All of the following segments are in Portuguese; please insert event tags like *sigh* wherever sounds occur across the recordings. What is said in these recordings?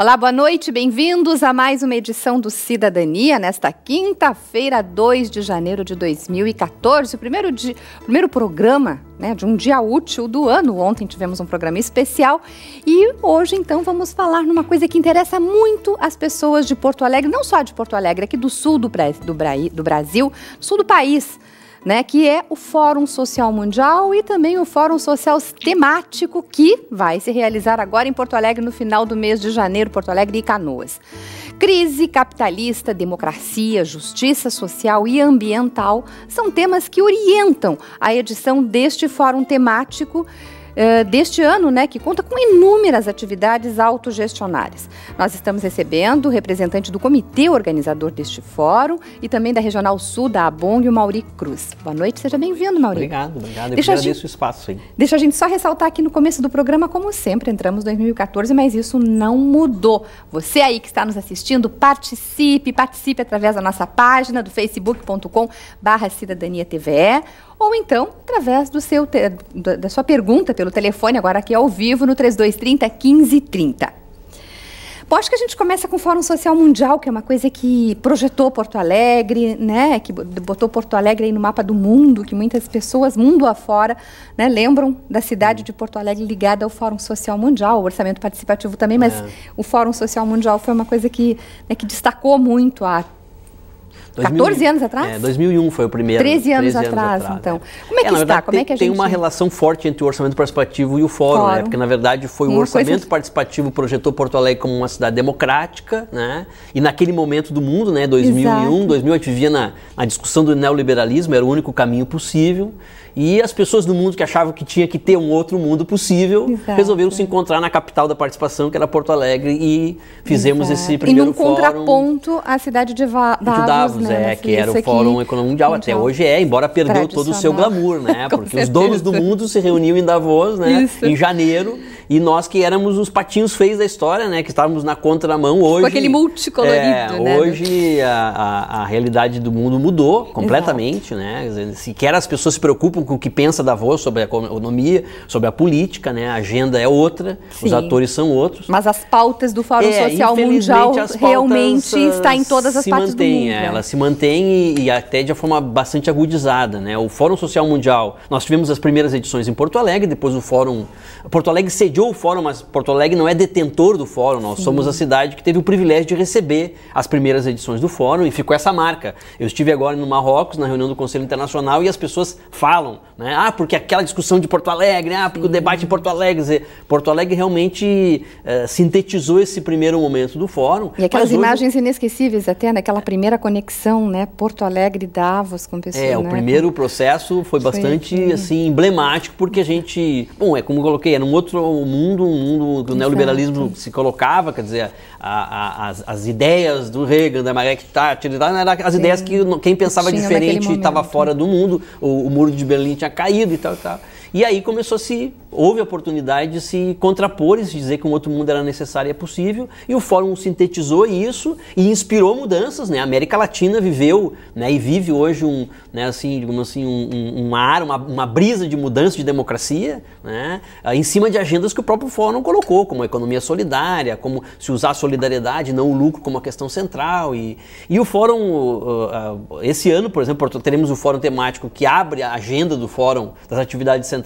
Olá, boa noite, bem-vindos a mais uma edição do Cidadania, nesta quinta-feira, 2 de janeiro de 2014, o primeiro, di... primeiro programa né, de um dia útil do ano. Ontem tivemos um programa especial e hoje, então, vamos falar numa coisa que interessa muito as pessoas de Porto Alegre, não só de Porto Alegre, aqui do sul do, Bra... do, Bra... do Brasil, sul do país né, que é o Fórum Social Mundial e também o Fórum Social Temático, que vai se realizar agora em Porto Alegre no final do mês de janeiro, Porto Alegre e Canoas. Crise capitalista, democracia, justiça social e ambiental são temas que orientam a edição deste Fórum Temático eh, deste ano, né, que conta com inúmeras atividades autogestionárias. Nós estamos recebendo o representante do comitê organizador deste fórum e também da Regional Sul da Abong, o Mauri Cruz. Boa noite, seja bem-vindo, Mauri. Obrigado, obrigado. Eu deixa agradeço gente, o espaço. aí. Deixa a gente só ressaltar aqui no começo do programa, como sempre, entramos em 2014, mas isso não mudou. Você aí que está nos assistindo, participe, participe através da nossa página do facebook.com barra Cidadania TVE ou então através do seu da sua pergunta pelo telefone, agora aqui ao vivo, no 3230 1530. Bom, acho que a gente começa com o Fórum Social Mundial, que é uma coisa que projetou Porto Alegre, né? Que botou Porto Alegre aí no mapa do mundo, que muitas pessoas, mundo afora, né, lembram da cidade de Porto Alegre ligada ao Fórum Social Mundial, o orçamento participativo também, mas é. o Fórum Social Mundial foi uma coisa que, né, que destacou muito a 14 anos atrás? É, 2001 foi o primeiro. 13 anos, 13 anos atrás, atrás, então. É. Como é que é, está? Verdade, Como é tem, é que a gente... Tem uma relação forte entre o orçamento participativo e o fórum, né? fórum. Né? Porque, na verdade, foi Sim, o orçamento coisa... participativo projetou Porto Alegre como uma cidade democrática, né? E naquele momento do mundo, né? 2001, Exato. 2000, a gente vivia na, na discussão do neoliberalismo, era o único caminho possível. E as pessoas do mundo que achavam que tinha que ter um outro mundo possível Exato. resolveram se encontrar na capital da participação, que era Porto Alegre, e fizemos Exato. esse primeiro fórum. E num fórum contraponto à cidade de Davos, de Davos né? é, que era o Fórum Econômico mundial. mundial, até então hoje é, embora tá perdeu todo o seu glamour, né? *laughs* Porque certeza. os donos do mundo se reuniam em Davos, né? Isso. Em janeiro e nós que éramos os patinhos feios da história, né? Que estávamos na contramão hoje. Com aquele multicolorido, é, né? Hoje a, a, a, realidade do mundo mudou completamente, Exato. né? Sequer as pessoas se preocupam com o que pensa Davos sobre a economia, sobre a política, né? A agenda é outra, Sim. os atores são outros. Mas as pautas do Fórum é, Social Mundial realmente está em todas as partes mantém, do mundo. É, né? Ela se mantém e, e até de uma forma bastante agudizada, né? O Fórum Social Mundial, nós tivemos as primeiras edições em Porto Alegre, depois o Fórum... Porto Alegre cediu sediou o fórum, mas Porto Alegre não é detentor do fórum, nós Sim. somos a cidade que teve o privilégio de receber as primeiras edições do fórum e ficou essa marca. Eu estive agora no Marrocos, na reunião do Conselho Internacional, e as pessoas falam, né? Ah, porque aquela discussão de Porto Alegre, ah, porque Sim. o debate em Porto Alegre. Dizer, Porto Alegre realmente eh, sintetizou esse primeiro momento do fórum. E aquelas imagens inesquecíveis até, naquela né? primeira conexão, né? Porto Alegre-Davos com pessoas. É, né? o primeiro processo foi bastante, foi assim, emblemático, porque a gente. Bom, é como eu coloquei, era um outro mundo, um mundo do o Exato. neoliberalismo se colocava, quer dizer, a, a, as, as, ideias do Reagan, da Margaret Thatcher, eram as Sim. ideias que quem pensava Tinha diferente estava fora do mundo, o, o muro de Berlim tinha caído e tal e tal. E aí começou a se. houve a oportunidade de se contrapor e se dizer que um outro mundo era necessário e é possível. E o fórum sintetizou isso e inspirou mudanças. Né? A América Latina viveu né, e vive hoje um, né, assim, digamos assim, um, um, um ar, uma, uma brisa de mudança de democracia, né? Ah, em cima de agendas que o próprio fórum colocou, como a economia solidária, como se usar a solidariedade, não o lucro, como a questão central. E, e o fórum, esse ano, por exemplo, teremos o fórum temático que abre a agenda do fórum das atividades centrais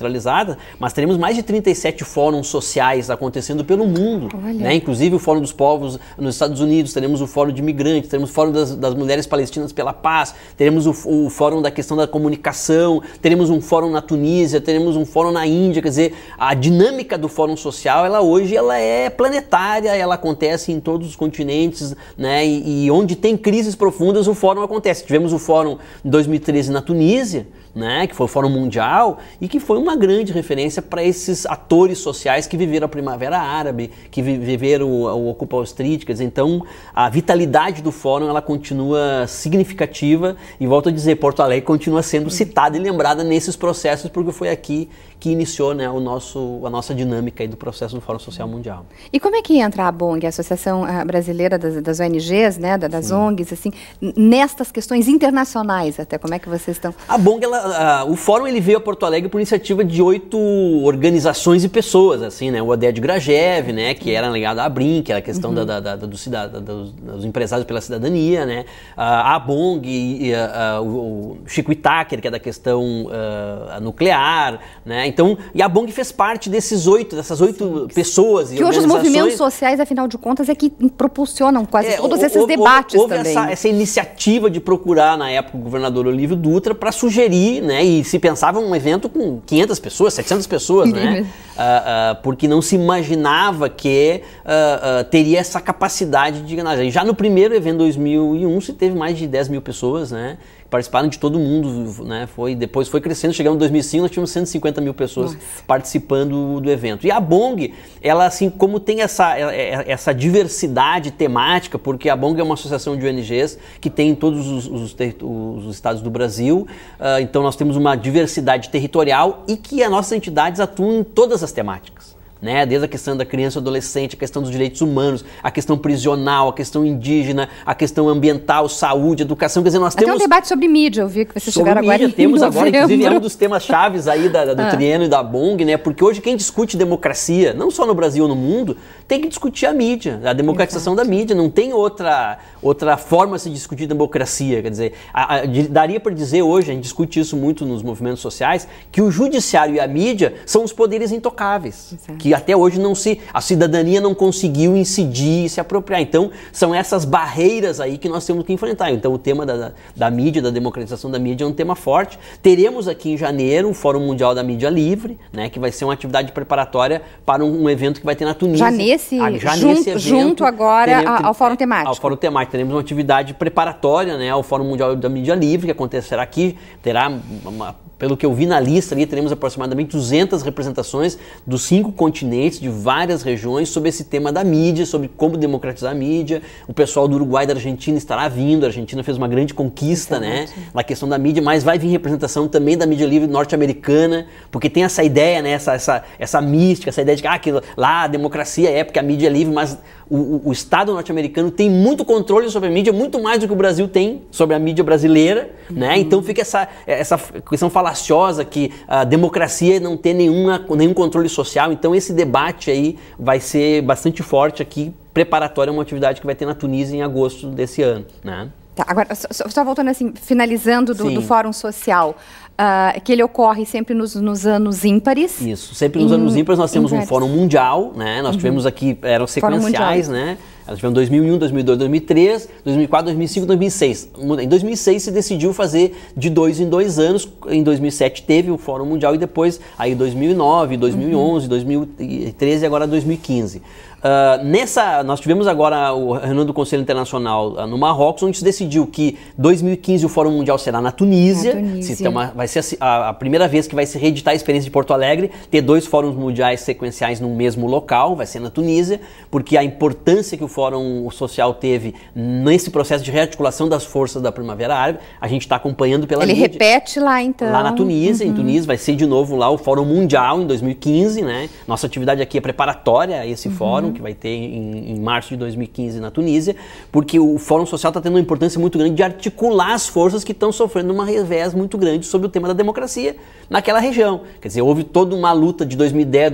mas teremos mais de 37 fóruns sociais acontecendo pelo mundo, né? inclusive o Fórum dos Povos nos Estados Unidos, teremos o Fórum de Migrantes, teremos o Fórum das, das Mulheres Palestinas pela Paz, teremos o, o, Fórum da Questão da Comunicação, teremos um Fórum na Tunísia, teremos um Fórum na Índia, quer dizer, a dinâmica do Fórum Social, ela hoje ela é planetária, ela acontece em todos os continentes, né? e, e onde tem crises profundas o Fórum acontece. Tivemos o Fórum em 2013 na Tunísia, né, que foi o Fórum Mundial e que foi uma grande referência para esses atores sociais que viveram a Primavera Árabe, que viveram o, o Ocupa Wall Street, quer dizer, então a vitalidade do Fórum ela continua significativa e volto a dizer, Porto Alegre continua sendo citada e lembrada nesses processos porque foi aqui que iniciou né, o nosso, a nossa dinâmica do processo do Fórum Social Mundial. E como é que entra a BONG, a Associação ah, Brasileira das, das ONGs, né, das Sim. ONGs, assim, nestas questões internacionais até? Como é que vocês estão? A BONG, ela, a, o Fórum ele veio a Porto Alegre por iniciativa de oito organizações e pessoas, assim, né? O Oded Grajev, né, que era ligado à BRIN, que era a questão uhum. da, da, da, do cidad, dos, dos, empresários pela cidadania, né? A BONG, e, a, a, o, o Chico Itaker, que é da questão ah, nuclear, né? Então, e a Bong fez parte desses oito, dessas oito pessoas e que hoje os movimentos sociais, afinal de contas, é que propulsionam quase é, todos esses houve, debates houve também. Essa, essa, iniciativa de procurar, na época, o governador Olívio Dutra para sugerir, né? E se pensava um evento com 500 pessoas, 700 pessoas, né? uh, uh, porque não se imaginava que uh, teria essa capacidade de ganhar. Já no primeiro evento 2001 se teve mais de 10 mil pessoas, né? participaram de todo mundo, né? Foi, depois foi crescendo, chegamos em 2005, nós tínhamos 150 mil pessoas Nossa. participando do evento. E a Bong, ela assim, como tem essa, é, é, essa diversidade temática, porque a Bong é uma associação de ONGs que tem em todos os, os, os estados do Brasil, uh, então nós temos uma diversidade territorial e que as nossas entidades atuam em todas todas as temáticas né? Desde a questão da criança e adolescente, a questão dos direitos humanos, a questão prisional, a questão indígena, a questão ambiental, saúde, educação. Quer dizer, nós Até temos. um debate sobre mídia, eu vi que vocês sobre chegaram mídia, agora. Temos agora, inclusive, é um dos temas chaves aí da, da, do *laughs* ah. triênio e da BONG, né? Porque hoje quem discute democracia, não só no Brasil ou no mundo, tem que discutir a mídia, a democratização Exato. da mídia. Não tem outra, outra forma de se discutir democracia. Quer dizer, a, a, daria para dizer hoje, a gente discute isso muito nos movimentos sociais, que o judiciário e a mídia são os poderes intocáveis. Exato. Que até hoje não se a cidadania não conseguiu incidir e se apropriar. Então, são essas barreiras aí que nós temos que enfrentar. Então, o tema da, da mídia, da democratização da mídia é um tema forte. Teremos aqui em janeiro o Fórum Mundial da Mídia Livre, né, que vai ser uma atividade preparatória para um, um evento que vai ter na Tunísia. Já nesse, ah, já junto, nesse evento, junto agora teremos, ao Fórum Temático. Ao Fórum Temático. Teremos uma atividade preparatória né, ao Fórum Mundial da Mídia Livre, que acontecerá aqui. Terá uma pelo que eu vi na lista ali, teremos aproximadamente 200 representações dos cinco continentes, de várias regiões, sobre esse tema da mídia, sobre como democratizar a mídia. O pessoal do Uruguai e da Argentina estará vindo. A Argentina fez uma grande conquista, né, na questão da mídia, mas vai vir representação também da mídia livre norte-americana, porque tem essa ideia, né, essa, essa, essa mística, essa ideia de que ah, que lá a democracia é porque a mídia é livre, mas o, o Estado norte-americano tem muito controle sobre a mídia, muito mais do que o Brasil tem sobre a mídia brasileira, né? uhum. né? Então fica essa, essa questão falaciosa que a democracia não tem nenhuma, nenhum controle social. Então esse debate aí vai ser bastante forte aqui. Preparatório é uma atividade que vai ter na Tunísia em agosto desse ano, né? Tá, agora, só, só voltando assim, finalizando do, do, Fórum Social que ele ocorre sempre nos, nos anos ímpares. Isso, sempre nos anos ímpares nós temos ímpares. um fórum mundial, né? Nós tivemos aqui, eram sequenciais, né? Nós tivemos 2001, 2002, 2003, 2004, 2005, 2006. Em 2006 se decidiu fazer de dois em dois anos. Em 2007 teve o Fórum Mundial e depois aí 2009, 2011, uhum. 2013 e agora 2015. Uh, nessa, nós tivemos agora o reunião do Conselho Internacional uh, no Marrocos, onde se decidiu que 2015 o Fórum Mundial será na Tunísia. Na Tunísia. Se, vai ser a, a, primeira vez que vai se reeditar a experiência de Porto Alegre, ter dois fóruns mundiais sequenciais no mesmo local, vai ser na Tunísia, porque a importância que o Fórum Social teve nesse processo de rearticulação das forças da Primavera Árabe, a gente está acompanhando pela Ele mídia. repete lá então. Lá na Tunísia, uhum. em Tunísia, vai ser de novo lá o Fórum Mundial em 2015, né? Nossa atividade aqui é preparatória a esse uhum. fórum que vai ter em, em março de 2015 na Tunísia, porque o Fórum Social está tendo uma importância muito grande de articular as forças que estão sofrendo uma revés muito grande sobre o tema da democracia naquela região. Quer dizer, houve toda uma luta de 2010,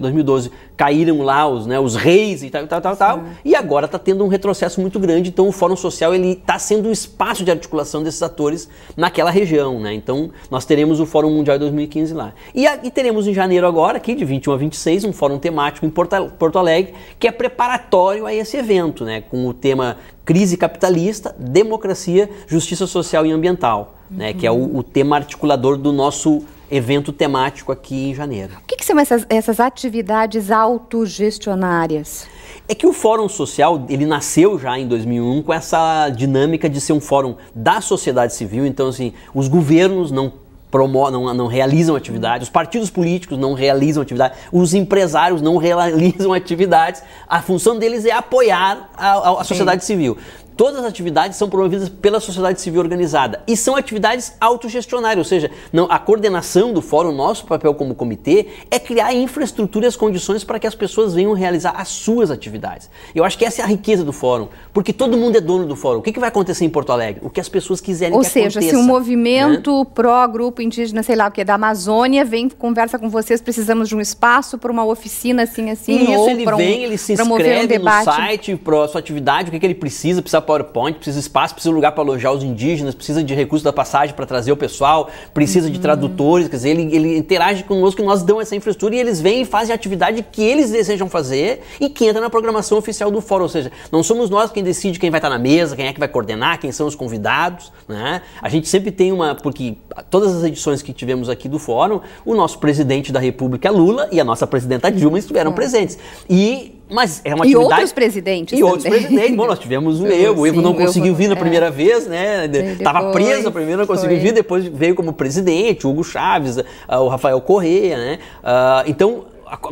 2012, caíram lá os, né, os reis e tal, tal, tal, tal e agora está tendo um retrocesso muito grande, então o Fórum Social ele está sendo um espaço de articulação desses atores naquela região, né? Então nós teremos o Fórum Mundial 2015 lá. E, a, e teremos em janeiro agora, aqui de 21 a 26, um fórum temático em Porto, Porto Alegre, Alegre, que é preparatório a esse evento, né, com o tema Crise Capitalista, Democracia, Justiça Social e Ambiental, uhum. né, que é o, o tema articulador do nosso evento temático aqui em janeiro. O que, que são essas, essas, atividades autogestionárias? É que o Fórum Social, ele nasceu já em 2001 com essa dinâmica de ser um fórum da sociedade civil, então assim, os governos não promovem não, não realizam atividades, os partidos políticos não realizam atividades, os empresários não realizam *laughs* atividades. A função deles é apoiar a, a sociedade civil. Todas as atividades são promovidas pela sociedade civil organizada e são atividades autogestionárias, ou seja, não, a coordenação do fórum, nosso papel como comitê, é criar a infraestrutura e as condições para que as pessoas venham realizar as suas atividades. Eu acho que essa é a riqueza do fórum, porque todo mundo é dono do fórum. O que, que vai acontecer em Porto Alegre? O que as pessoas quiserem ou que seja, aconteça. Ou seja, se um movimento né? pró-grupo indígena, sei lá o que, da Amazônia, vem, conversa com vocês, precisamos de um espaço para uma oficina assim, assim, e isso, ou ele vem, um, ele se inscreve no site, para sua atividade, o que, que ele precisa, precisa PowerPoint, precisa de espaço, precisa de lugar para alojar os indígenas, precisa de recursos da passagem para trazer o pessoal, precisa uhum. de tradutores, quer dizer, ele, ele interage conosco e nós damos essa infraestrutura e eles vêm e fazem a atividade que eles desejam fazer e que entra na programação oficial do fórum. Ou seja, não somos nós quem decide quem vai estar tá na mesa, quem é que vai coordenar, quem são os convidados. Né? A gente sempre tem uma, porque todas as edições que tivemos aqui do fórum, o nosso presidente da República Lula e a nossa presidenta Dilma estiveram é. presentes. E mas é uma e atividade... E outros presidentes E também. outros presidentes. Bom, nós tivemos o *laughs* Evo. O Evo não conseguiu vir na é. primeira é. vez, né? Estava preso na primeira, não conseguiu vir. Depois veio como presidente, o Hugo Chaves, ah, o Rafael Correia, né? Uh, então,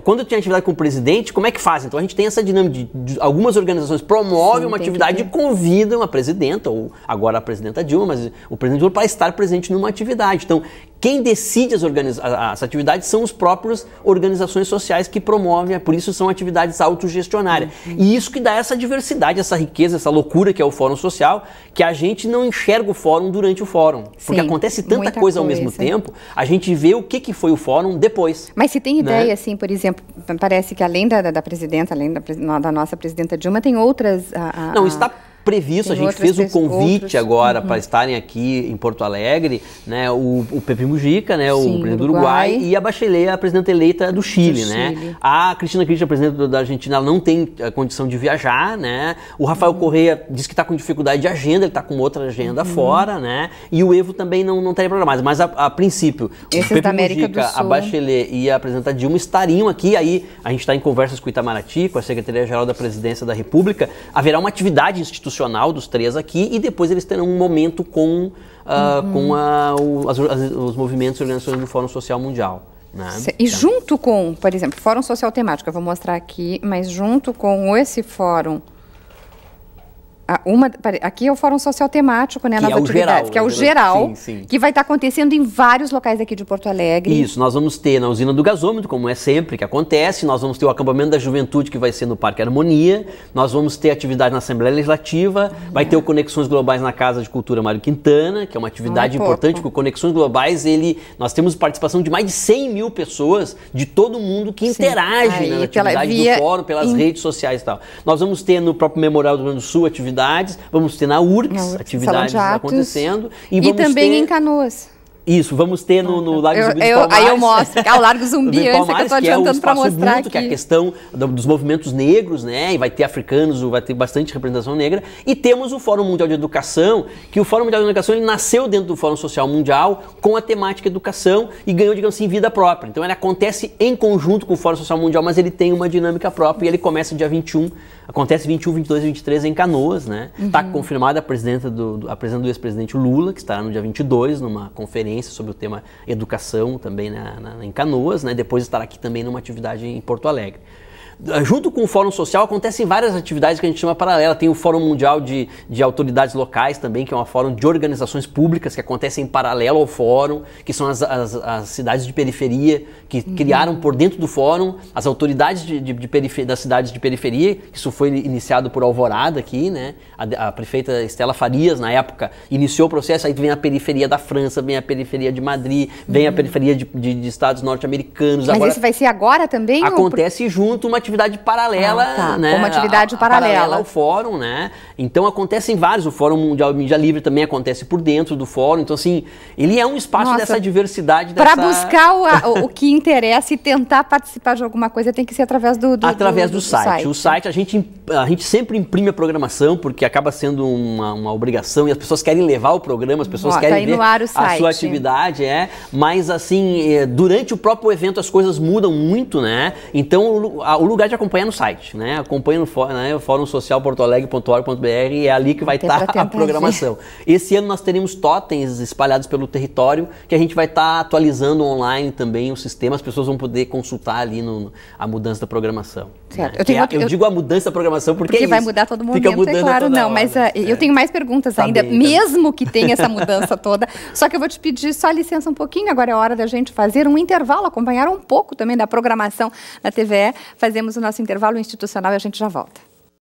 quando tem atividade com o presidente, como é que faz? Então a gente tem essa dinâmica de, de algumas organizações promovem uma atividade e convidam a presidenta, ou agora a presidenta Dilma, mas o presidente Dilma para estar presente numa atividade. Então, quem decide as, as atividades são as próprias organizações sociais que promovem, é por isso são atividades autogestionárias. Uhum. E isso que dá essa diversidade, essa riqueza, essa loucura que é o fórum social, que a gente não enxerga o fórum durante o fórum. Porque acontece tanta coisa, coisa, ao mesmo tempo, a gente vê o que, que foi o fórum depois. Mas se tem né? ideia, né? assim, por exemplo, parece que além da, da presidenta, além da, da, nossa presidenta Dilma, tem outras. A, a, não, está previsto, Tem a gente fez o um convite outros. agora uhum. para estarem aqui em Porto Alegre, né? O, o Pepe Mujica, né? Sim, o presidente do Uruguai. e a Bachelet, a presidenta eleita do Chile, do né? Chile. A Cristina Kirchner, presidente presidenta da Argentina, não tem eh, condição de viajar, né? O Rafael uhum. Correia diz que está com dificuldade de agenda, ele está com outra agenda uhum. fora, né? E o Evo também não, não teria programado. Mas a, a princípio, é o Pepe Mujica, a Bachelet e a presidenta Dilma estariam aqui. Aí a gente está em conversas com o Itamaraty, com a Secretaria-Geral da Presidência da República. Haverá uma atividade institucional discussional dos três aqui e depois eles terão um momento com, uh, uhum. com a, o, as, as, os movimentos e organizações do Fórum Social Mundial. Né? E então. junto com, por exemplo, Fórum Social Temático, eu vou mostrar aqui, mas junto com esse fórum uma, aqui é o Fórum Social Temático, né? Que Nova é geral, que é o né? geral, sim, sim. que vai estar tá acontecendo em vários locais aqui de Porto Alegre. Isso, nós vamos ter na usina do gasômetro, como é sempre que acontece, nós vamos ter o acampamento da juventude que vai ser no Parque Harmonia, nós vamos ter atividade na Assembleia Legislativa, vai ter o Conexões Globais na Casa de Cultura Mário Quintana, que é uma atividade importante, porque o Conexões Globais, ele, nós temos participação de mais de 100 mil pessoas de todo mundo que sim. interagem né, Aí, na atividade pela, do fórum, pelas in... redes sociais e tal. Nós vamos ter no próprio Memorial do Rio Grande do Sul atividade vamos ter na URGS, na URGS atividades acontecendo. E, e também ter... em Canoas. Isso, vamos ter no, no Largo Zumbi eu, Palmares, Aí eu mostro, é o Largo *laughs* Zumbi antes Palmares, que eu estou é adiantando é para mostrar muito, aqui. Que é a questão dos movimentos negros, né, e vai ter africanos, vai ter bastante representação negra. E temos o Fórum Mundial de Educação, que o Fórum Mundial de Educação ele nasceu dentro do Fórum Social Mundial com a temática educação e ganhou, digamos assim, vida própria. Então ele acontece em conjunto com o Fórum Social Mundial, mas ele tem uma dinâmica própria e ele começa dia 21 Acontece 21, 22 e 23 em Canoas, né? Está uhum. Tá confirmada a presidenta do, a presidente do ex-presidente Lula, que estará no dia 22 numa conferência sobre o tema educação também na, na, em Canoas, né? Depois estará aqui também numa atividade em Porto Alegre junto com o Fórum Social acontecem várias atividades que a gente chama paralela. Tem o Fórum Mundial de, de Autoridades Locais também, que é um fórum de organizações públicas que acontecem em paralelo ao fórum, que são as, as, as cidades de periferia que uhum. criaram por dentro do fórum as autoridades de, de, de das cidades de periferia. Isso foi iniciado por Alvorada aqui, né? A, a, prefeita Estela Farias, na época, iniciou o processo. Aí vem a periferia da França, vem a periferia de Madrid, vem uhum. a periferia de, de estados norte-americanos. Mas agora, isso vai ser agora também? Acontece ou... junto uma atividade atividade paralela, ah, tá. né? Uma atividade a, paralela. paralela ao fórum, né? Então acontecem vários. O Fórum Mundial de Mídia Livre também acontece por dentro do fórum. Então, assim, ele é um espaço Nossa, dessa diversidade. Para dessa... buscar o, a, *laughs* o, que interessa e tentar participar de alguma coisa, tem que ser através do, do Através do, do, do site. site. O site a gente, a gente sempre imprime a programação, porque acaba sendo uma, uma obrigação e as pessoas querem levar o programa, as pessoas querem tá ver a site. sua atividade, é. Mas, assim, eh, durante o próprio evento as coisas mudam muito, né? Então, o lugar verdade, acompanha no site, né? Acompanha no fórum, né? fórum social portoalegre.org.br e é ali que vai estar tá a programação. Ver. Esse ano nós teremos totens espalhados pelo território que a gente vai estar tá atualizando online também o sistema, as pessoas vão poder consultar ali no, a mudança da programação. Certo. Eu, tenho é, outro, eu, eu, digo a mudança da programação porque, porque é vai mudar todo momento, Fica é mudando é claro, não, hora. mas uh, eu né? tenho mais perguntas tá ainda, bem, mesmo então. que tenha essa *laughs* mudança toda. Só que eu vou te pedir só licença um pouquinho, agora é hora da gente fazer um intervalo, acompanhar um pouco também da programação da TVE. Fazemos o nosso intervalo institucional e a gente já volta.